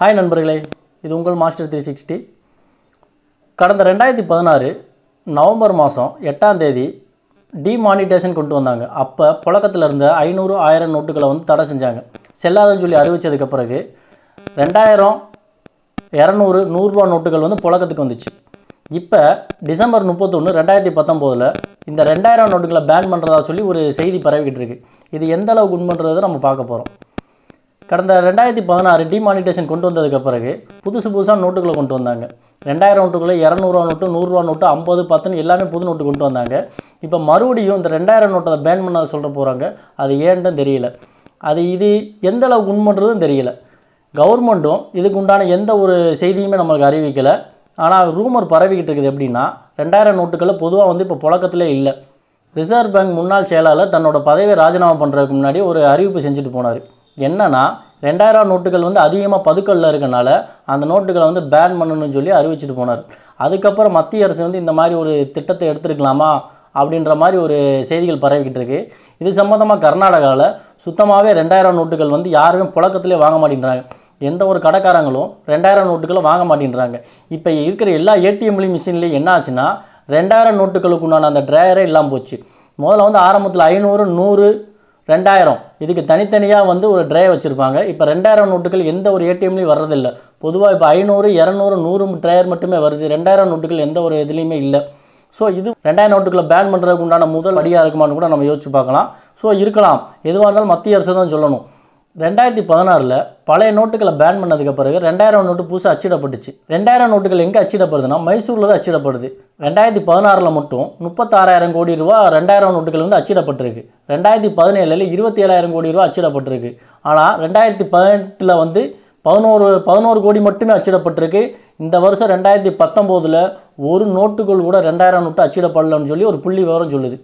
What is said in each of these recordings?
hi நண்பர்களே இது உங்கள் மாஸ்டர் த்ரீ சிக்ஸ்டி கடந்த ரெண்டாயிரத்தி பதினாறு நவம்பர் மாதம் எட்டாம் தேதி டிமானிட்டேஷன் கொண்டு வந்தாங்க அப்போ புழக்கத்தில் இருந்த ஐநூறு ஆயிரம் நோட்டுகளை வந்து தடை செஞ்சாங்க செல்லாதன்னு சொல்லி அறிவித்ததுக்கு பிறகு ரெண்டாயிரம் இரநூறு நூறுரூவா நோட்டுகள் வந்து புழக்கத்துக்கு வந்துச்சு இப்போ டிசம்பர் முப்பத்தொன்று ரெண்டாயிரத்தி பத்தொம்போதில் இந்த ரெண்டாயிரம் நோட்டுகளை பேன் பண்ணுறதா சொல்லி ஒரு செய்தி பரவிக்கிட்டு இருக்குது இது எந்த அளவுக்கு உண்மைன்றதை நம்ம பார்க்க போகிறோம் கடந்த ரெண்டாயிரத்தி பதினாறு டிமானிட்டேஷன் கொண்டு வந்ததுக்கு பிறகு புதுசு புதுசாக நோட்டுகளை கொண்டு வந்தாங்க ரெண்டாயிரம் நோட்டுகளை இரநூறுவா நோட்டு நூறுரூவா நோட்டு ஐம்பது பத்துன்னு எல்லாமே புது நோட்டு கொண்டு வந்தாங்க இப்போ மறுபடியும் இந்த ரெண்டாயிரம் நோட்டை பேன் பண்ண சொல்கிற போகிறாங்க அது ஏன்னு தான் தெரியல அது இது எந்த அளவுக்கு உண்மைன்றதும் தெரியல கவர்மெண்ட்டும் இதுக்கு உண்டான எந்த ஒரு செய்தியுமே நம்மளுக்கு அறிவிக்கலை ஆனால் ரூமர் பரவிக்கிட்டு இருக்குது எப்படின்னா ரெண்டாயிரம் நோட்டுகளை பொதுவாக வந்து இப்போ புழக்கத்திலே இல்லை ரிசர்வ் பேங்க் முன்னாள் செயலாளர் தன்னோட பதவியை ராஜினாமா பண்ணுறதுக்கு முன்னாடி ஒரு அறிவிப்பு செஞ்சுட்டு போனார் என்னென்னா ரெண்டாயிரம் நோட்டுகள் வந்து அதிகமாக பதுக்கல்ல இருக்கனால அந்த நோட்டுகளை வந்து பேன் பண்ணணும்னு சொல்லி அறிவிச்சிட்டு போனார் அதுக்கப்புறம் மத்திய அரசு வந்து இந்த மாதிரி ஒரு திட்டத்தை எடுத்துருக்கலாமா அப்படின்ற மாதிரி ஒரு செய்திகள் பரவிக்கிட்டு இருக்குது இது சம்மந்தமாக கர்நாடகாவில் சுத்தமாகவே ரெண்டாயிரம் நோட்டுகள் வந்து யாருமே புழக்கத்திலே வாங்க மாட்டேங்கிறாங்க எந்த ஒரு கடைக்காரங்களும் ரெண்டாயிரம் நோட்டுகளை வாங்க மாட்டேன்றாங்க இப்போ இருக்கிற எல்லா ஏடிஎம்லையும் மிஷின்லேயும் என்ன ஆச்சுன்னா ரெண்டாயிரம் நோட்டுகளுக்கு உண்டான அந்த ட்ரையரே இல்லாமல் போச்சு முதல்ல வந்து ஆரம்பத்தில் ஐநூறு நூறு ரெண்டாயிரம் இதுக்கு தனித்தனியாக வந்து ஒரு ட்ரே வச்சுருப்பாங்க இப்போ ரெண்டாயிரம் நோட்டுகள் எந்த ஒரு ஏடிஎம்லேயும் வர்றதில்லை பொதுவாக இப்போ ஐநூறு இரநூறு நூறு ட்ரையர் மட்டுமே வருது ரெண்டாயிரம் நோட்டுகள் எந்த ஒரு இதுலேயுமே இல்லை ஸோ இது ரெண்டாயிரம் நோட்டுகளை பேன் பண்ணுறதுக்கு உண்டான முதல் அடியாக இருக்குமான்னு கூட நம்ம யோசிச்சு பார்க்கலாம் ஸோ இருக்கலாம் எதுவாக இருந்தாலும் மத்திய அரசு தான் சொல்லணும் ரெண்டாயிரத்தி பதினாறில் பழைய நோட்டுகளை பேன் பண்ணதுக்கு பிறகு ரெண்டாயிரம் நோட்டு புதுசாக அச்சிடப்பட்டுச்சு ரெண்டாயிரம் நோட்டுகள் எங்கே அச்சிடப்படுதுன்னா மைசூரில் தான் அச்சிடப்படுது ரெண்டாயிரத்தி பதினாறில் மட்டும் முப்பத்தாறாயிரம் கோடி ரூபா ரெண்டாயிரம் நோட்டுகள் வந்து அச்சிடப்பட்டிருக்கு ரெண்டாயிரத்தி பதினேழில் இருபத்தி ஏழாயிரம் கோடி ரூபா அச்சிடப்பட்டிருக்கு ஆனால் ரெண்டாயிரத்தி பதினெட்டில் வந்து பதினோரு பதினோரு கோடி மட்டுமே அச்சிடப்பட்டிருக்கு இந்த வருஷம் ரெண்டாயிரத்தி பத்தொம்போதில் ஒரு நோட்டுகள் கூட ரெண்டாயிரம் நோட்டு அச்சிடப்படலன்னு சொல்லி ஒரு புள்ளி விவரம் சொல்லுது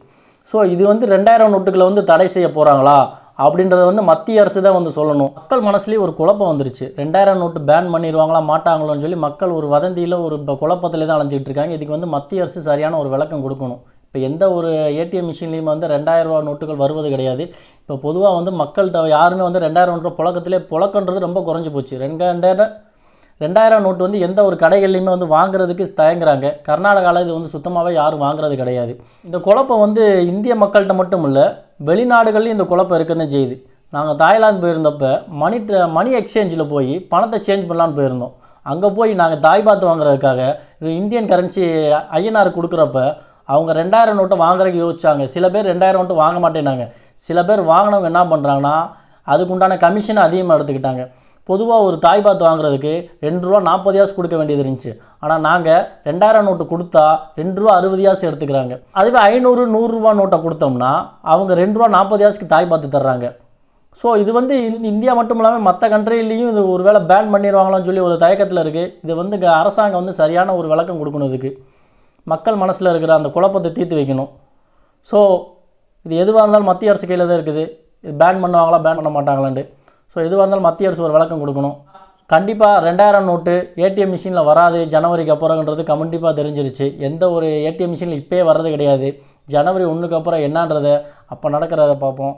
ஸோ இது வந்து ரெண்டாயிரம் நோட்டுகளை வந்து தடை செய்ய போகிறாங்களா அப்படின்றத வந்து மத்திய அரசு தான் வந்து சொல்லணும் மக்கள் மனசுலேயே ஒரு குழப்பம் வந்துருச்சு ரெண்டாயிரம் நோட்டு பேன் பண்ணிடுவாங்களா மாட்டாங்களோன்னு சொல்லி மக்கள் ஒரு வதந்தியில் ஒரு குழப்பத்தில் தான் அலைஞ்சிட்டு இருக்காங்க இதுக்கு வந்து மத்திய அரசு சரியான ஒரு விளக்கம் கொடுக்கணும் இப்போ எந்த ஒரு ஏடிஎம் மிஷின்லேயும் வந்து ரெண்டாயிரம் ரூபா நோட்டுகள் வருவது கிடையாது இப்போ பொதுவாக வந்து மக்கள்கிட்ட யாருமே வந்து ரெண்டாயிரம் ரூபா புழக்கத்திலே புழக்கன்றது ரொம்ப குறைஞ்சி போச்சு ரெண்டாயிரம் ரெண்டாயிரம் நோட்டு வந்து எந்த ஒரு கடைகள்லையுமே வந்து வாங்குறதுக்கு தயங்குறாங்க கர்நாடகாவில் இது வந்து சுத்தமாகவே யாரும் வாங்குறது கிடையாது இந்த குழப்பம் வந்து இந்திய மக்கள்கிட்ட மட்டும் இல்லை வெளிநாடுகள்லையும் இந்த குழப்பம் இருக்குதுன்னு செய்யுது நாங்கள் தாய்லாந்து போயிருந்தப்போ மணி மணி எக்ஸ்சேஞ்சில் போய் பணத்தை சேஞ்ச் பண்ணலான்னு போயிருந்தோம் அங்கே போய் நாங்கள் தாய் பாத்து வாங்குறதுக்காக இந்தியன் கரன்சி ஐஎன்ஆர் கொடுக்குறப்ப அவங்க ரெண்டாயிரம் நோட்டை வாங்குறதுக்கு யோசிச்சாங்க சில பேர் ரெண்டாயிரம் நோட்டு வாங்க மாட்டேனாங்க சில பேர் வாங்கினவங்க என்ன பண்ணுறாங்கன்னா அதுக்குண்டான கமிஷனை அதிகமாக எடுத்துக்கிட்டாங்க பொதுவாக ஒரு தாய் பாத்து வாங்குறதுக்கு ரெண்டு ரூபா நாற்பது யாசு கொடுக்க வேண்டியது இருந்துச்சு ஆனால் நாங்கள் ரெண்டாயிரம் நோட்டு கொடுத்தா ரெண்டு ரூபா அறுபது யாசு எடுத்துக்கிறாங்க அதுவே ஐநூறு நூறுரூவா நோட்டை கொடுத்தோம்னா அவங்க ரெண்டு ரூபா நாற்பது யாசுக்கு தாய் பாத்து தர்றாங்க ஸோ இது வந்து இந்தியா மட்டும் இல்லாமல் மற்ற கண்ட்ரிலையும் இது ஒரு வேளை பேன் பண்ணிடுவாங்களான்னு சொல்லி ஒரு தயக்கத்தில் இருக்குது இது வந்து அரசாங்கம் வந்து சரியான ஒரு விளக்கம் கொடுக்கணும் இதுக்கு மக்கள் மனசில் இருக்கிற அந்த குழப்பத்தை தீர்த்து வைக்கணும் ஸோ இது எதுவாக இருந்தாலும் மத்திய அரசு கையில் தான் இருக்குது இது பேன் பண்ணுவாங்களா பேன் பண்ண மாட்டாங்களான்ட்டு ஸோ எதுவாக இருந்தாலும் மத்திய அரசு ஒரு விளக்கம் கொடுக்கணும் கண்டிப்பாக ரெண்டாயிரம் நோட்டு ஏடிஎம் மிஷினில் வராது ஜனவரிக்கு அப்புறம்ன்றது கண்டிப்பாக தெரிஞ்சிருச்சு எந்த ஒரு ஏடிஎம் மிஷினில் இப்போயே வர்றது கிடையாது ஜனவரி ஒன்றுக்கு அப்புறம் என்னன்றத அப்போ நடக்கிறத பார்ப்போம்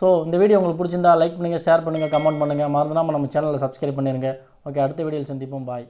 ஸோ இந்த வீடியோ உங்களுக்கு பிடிச்சிருந்தா லைக் பண்ணுங்கள் ஷேர் பண்ணுங்கள் கமெண்ட் பண்ணுங்கள் மறந்துடாமல் நம்ம சேனலில் சப்ஸ்கிரைப் பண்ணிடுங்க ஓகே அடுத்த வீடியோவில் சந்திப்போம் பாய்